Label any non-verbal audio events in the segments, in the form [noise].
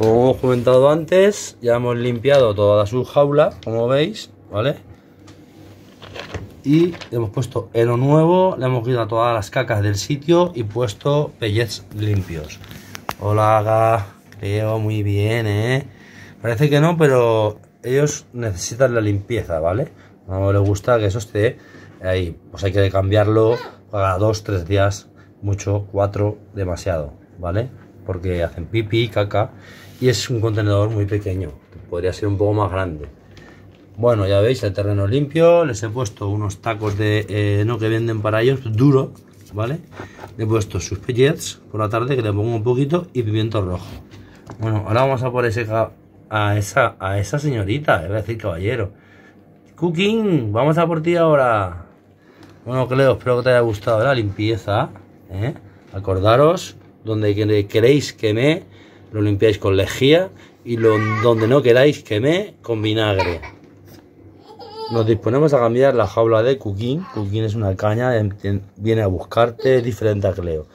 Como hemos comentado antes, ya hemos limpiado toda su jaula, como veis, ¿vale? Y le hemos puesto heno nuevo, le hemos quitado todas las cacas del sitio y puesto pellets limpios. Hola, Ga. Creo muy bien, ¿eh? Parece que no, pero ellos necesitan la limpieza, ¿vale? No les gusta que eso esté ahí. Pues hay que cambiarlo cada dos, tres días, mucho, cuatro, demasiado, ¿vale? Porque hacen pipí, caca y es un contenedor muy pequeño, podría ser un poco más grande. Bueno, ya veis, el terreno limpio, les he puesto unos tacos de eh, no que venden para ellos, duro, ¿vale? he puesto sus pellets por la tarde, que le pongo un poquito, y pimiento rojo. Bueno, ahora vamos a por ese a esa, a esa señorita, es decir caballero. Cooking, vamos a por ti ahora. Bueno, Cleo, espero que te haya gustado la limpieza. ¿eh? Acordaros, donde queréis que me lo limpiáis con lejía y lo, donde no queráis quemé con vinagre. Nos disponemos a cambiar la jaula de Cuquín. Cuquín es una caña, viene a buscarte diferente acleo.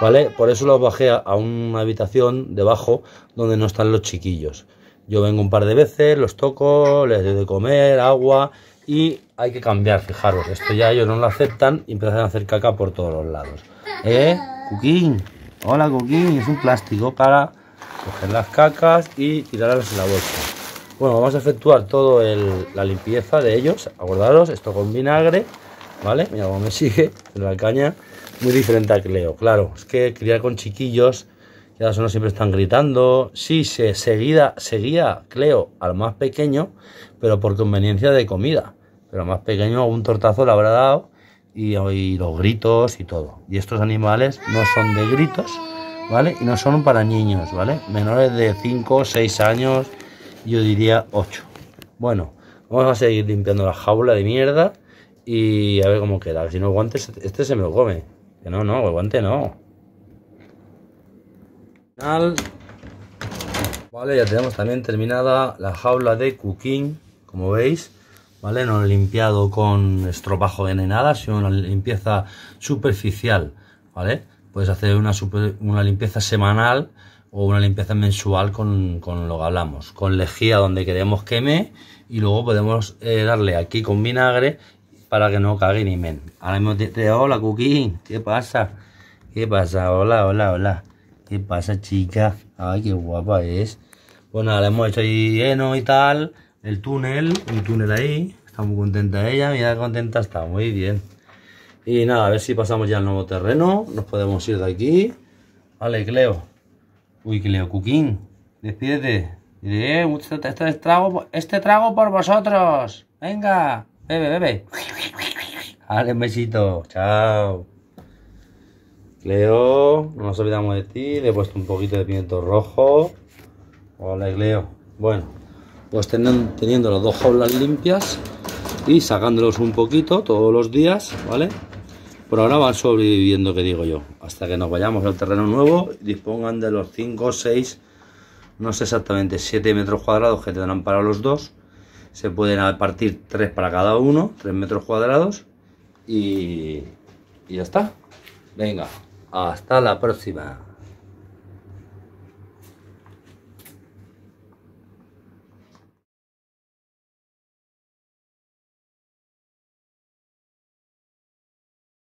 ¿Vale? Por eso lo bajé a una habitación debajo donde no están los chiquillos. Yo vengo un par de veces, los toco, les doy de comer, agua y hay que cambiar, fijaros. Esto ya ellos no lo aceptan y empiezan a hacer caca por todos los lados. ¿Eh? Cuquín. Hola, cooking Es un plástico para coger las cacas y tirarlas en la bolsa. Bueno, vamos a efectuar toda la limpieza de ellos, acordaros, esto con vinagre, ¿vale? Mira cómo me sigue en [laughs] la caña, muy diferente a Cleo, claro, es que criar con chiquillos, ya no siempre están gritando, sí, se seguida, seguía Cleo al más pequeño, pero por conveniencia de comida, pero al más pequeño un tortazo le habrá dado y, y los gritos y todo, y estos animales no son de gritos, ¿vale? Y no son para niños, ¿vale? Menores de 5, 6 años, yo diría 8. Bueno, vamos a seguir limpiando la jaula de mierda y a ver cómo queda. Si no, guantes este se me lo come. Que no, no, el guante no. Final. Vale, ya tenemos también terminada la jaula de cooking, como veis. ¿Vale? No he limpiado con estropajo de nada, sino una limpieza superficial, ¿vale? puedes hacer una, una limpieza semanal o una limpieza mensual con, con, lo que hablamos, con lejía donde queremos queme y luego podemos eh, darle aquí con vinagre para que no cague ni men. Ahora mismo te, digo hola Cuquín, ¿qué pasa? ¿Qué pasa? Hola, hola, hola. ¿Qué pasa chica? Ay, qué guapa es. Bueno, pues ahora hemos hecho ahí lleno y tal, el túnel, un túnel ahí, está muy contenta ella, mira contenta está, muy bien. Y nada, a ver si pasamos ya al nuevo terreno. Nos podemos ir de aquí. Vale, Cleo. Uy, Cleo, Cuquín. Despídete. Eh, este, este trago, este trago por vosotros. Venga, bebe, bebe. Dale, un besito. Chao. Cleo, no nos olvidamos de ti. Le he puesto un poquito de pimiento rojo. Hola, Cleo. Bueno, pues teniendo, teniendo las dos jaulas limpias y sacándolos un poquito todos los días, ¿vale? Por ahora van sobreviviendo, que digo yo, hasta que nos vayamos al terreno nuevo dispongan de los 5, 6, no sé exactamente, 7 metros cuadrados que tendrán para los dos. Se pueden partir 3 para cada uno, 3 metros cuadrados y ya está. Venga, hasta la próxima.